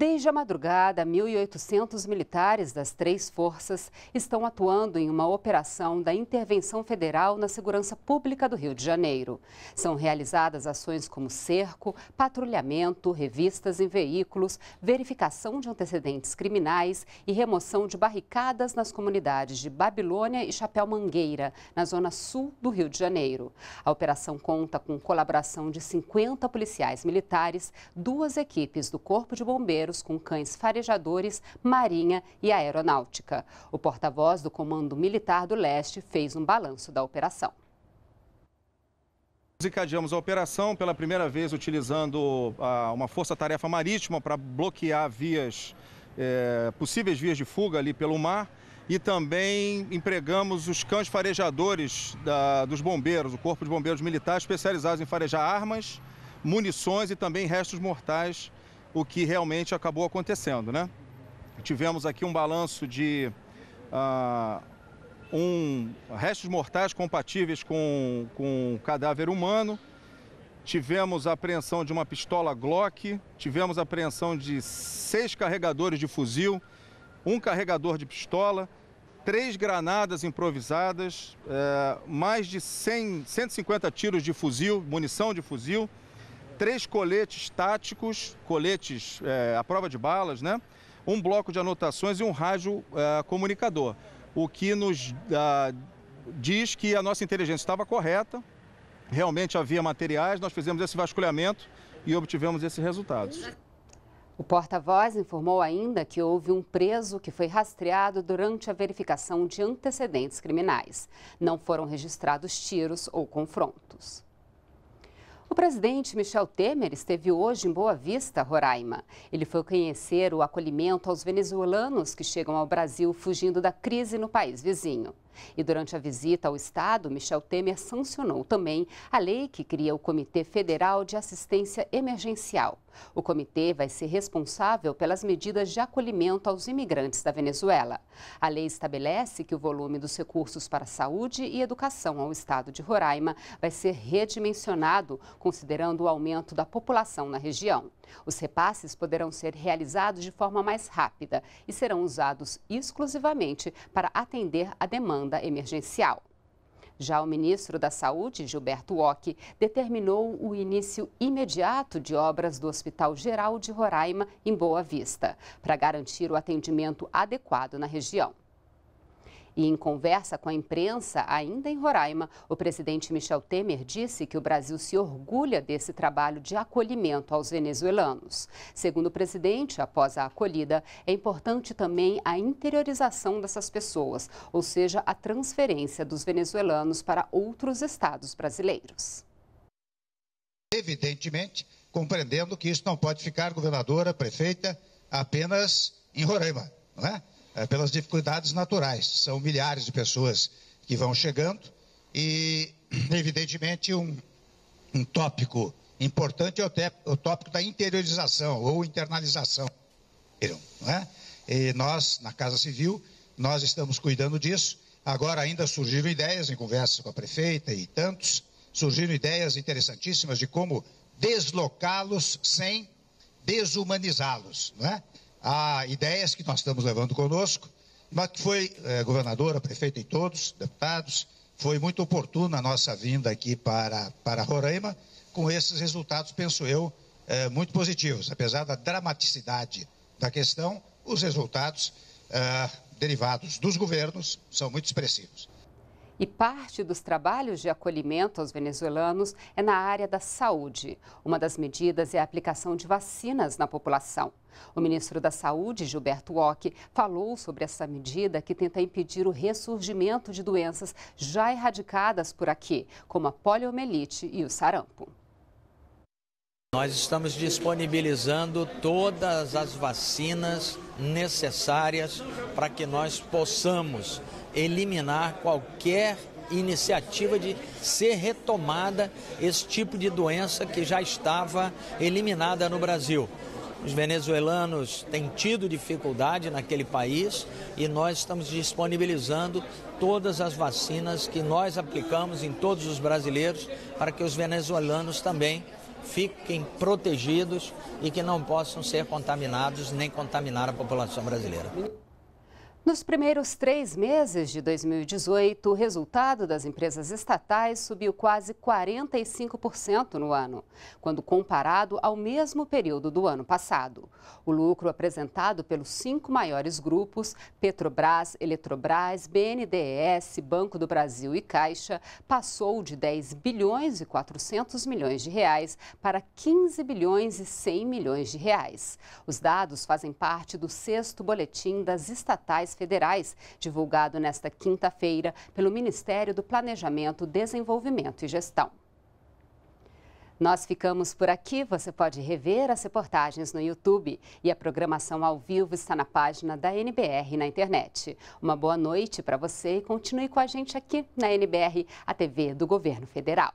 Desde a madrugada, 1.800 militares das três forças estão atuando em uma operação da Intervenção Federal na Segurança Pública do Rio de Janeiro. São realizadas ações como cerco, patrulhamento, revistas em veículos, verificação de antecedentes criminais e remoção de barricadas nas comunidades de Babilônia e Chapéu Mangueira, na zona sul do Rio de Janeiro. A operação conta com colaboração de 50 policiais militares, duas equipes do Corpo de Bombeiros com cães farejadores, marinha e aeronáutica. O porta-voz do Comando Militar do Leste fez um balanço da operação. Desencadeamos a operação pela primeira vez utilizando ah, uma força-tarefa marítima para bloquear vias, é, possíveis vias de fuga ali pelo mar e também empregamos os cães farejadores da, dos bombeiros, o Corpo de Bombeiros militares especializados em farejar armas, munições e também restos mortais o que realmente acabou acontecendo, né? Tivemos aqui um balanço de ah, um, restos mortais compatíveis com, com cadáver humano, tivemos a apreensão de uma pistola Glock, tivemos a apreensão de seis carregadores de fuzil, um carregador de pistola, três granadas improvisadas, é, mais de 100, 150 tiros de fuzil, munição de fuzil, três coletes táticos, coletes é, à prova de balas, né? um bloco de anotações e um rádio é, comunicador, o que nos é, diz que a nossa inteligência estava correta, realmente havia materiais, nós fizemos esse vasculhamento e obtivemos esses resultados. O porta-voz informou ainda que houve um preso que foi rastreado durante a verificação de antecedentes criminais. Não foram registrados tiros ou confrontos. O presidente Michel Temer esteve hoje em Boa Vista, Roraima. Ele foi conhecer o acolhimento aos venezuelanos que chegam ao Brasil fugindo da crise no país vizinho. E durante a visita ao Estado, Michel Temer sancionou também a lei que cria o Comitê Federal de Assistência Emergencial. O comitê vai ser responsável pelas medidas de acolhimento aos imigrantes da Venezuela. A lei estabelece que o volume dos recursos para saúde e educação ao estado de Roraima vai ser redimensionado, considerando o aumento da população na região. Os repasses poderão ser realizados de forma mais rápida e serão usados exclusivamente para atender a demanda emergencial. Já o ministro da Saúde, Gilberto Ock, determinou o início imediato de obras do Hospital Geral de Roraima, em Boa Vista, para garantir o atendimento adequado na região. E em conversa com a imprensa, ainda em Roraima, o presidente Michel Temer disse que o Brasil se orgulha desse trabalho de acolhimento aos venezuelanos. Segundo o presidente, após a acolhida, é importante também a interiorização dessas pessoas, ou seja, a transferência dos venezuelanos para outros estados brasileiros. Evidentemente, compreendendo que isso não pode ficar, governadora, prefeita, apenas em Roraima, não é? é, pelas dificuldades naturais. São milhares de pessoas que vão chegando e, evidentemente, um, um tópico importante é o, te, o, tópico da interiorização ou internalização. Não é? E nós, na Casa Civil, nós estamos cuidando disso. Agora ainda surgiram ideias em conversas com a prefeita e tantos, surgiram ideias interessantíssimas de como deslocá-los sem desumanizá-los, não é? a ideias que nós estamos levando conosco, mas que foi eh, governadora, prefeita e todos, deputados, foi muito oportuna a nossa vinda aqui para, para Roraima, com esses resultados, penso eu, eh, muito positivos. Apesar da dramaticidade da questão, os resultados eh, derivados dos governos são muito expressivos. E parte dos trabalhos de acolhimento aos venezuelanos é na área da saúde. Uma das medidas é a aplicação de vacinas na população. O ministro da Saúde, Gilberto Ock, falou sobre essa medida que tenta impedir o ressurgimento de doenças já erradicadas por aqui, como a poliomielite e o sarampo. Nós estamos disponibilizando todas as vacinas necessárias para que nós possamos eliminar qualquer iniciativa de ser retomada esse tipo de doença que já estava eliminada no Brasil. Os venezuelanos têm tido dificuldade naquele país e nós estamos disponibilizando todas as vacinas que nós aplicamos em todos os brasileiros para que os venezuelanos também fiquem protegidos e que não possam ser contaminados nem contaminar a população brasileira. Nos primeiros três meses de 2018, o resultado das empresas estatais subiu quase 45% no ano, quando comparado ao mesmo período do ano passado. O lucro apresentado pelos cinco maiores grupos, Petrobras, Eletrobras, BNDES, Banco do Brasil e Caixa, passou de 10 bilhões e 400 milhões de reais para 15 bilhões e 100 milhões de reais. Os dados fazem parte do sexto boletim das estatais Federais, divulgado nesta quinta-feira pelo Ministério do Planejamento, Desenvolvimento e Gestão. Nós ficamos por aqui. Você pode rever as reportagens no YouTube. E a programação ao vivo está na página da NBR na internet. Uma boa noite para você e continue com a gente aqui na NBR, a TV do Governo Federal.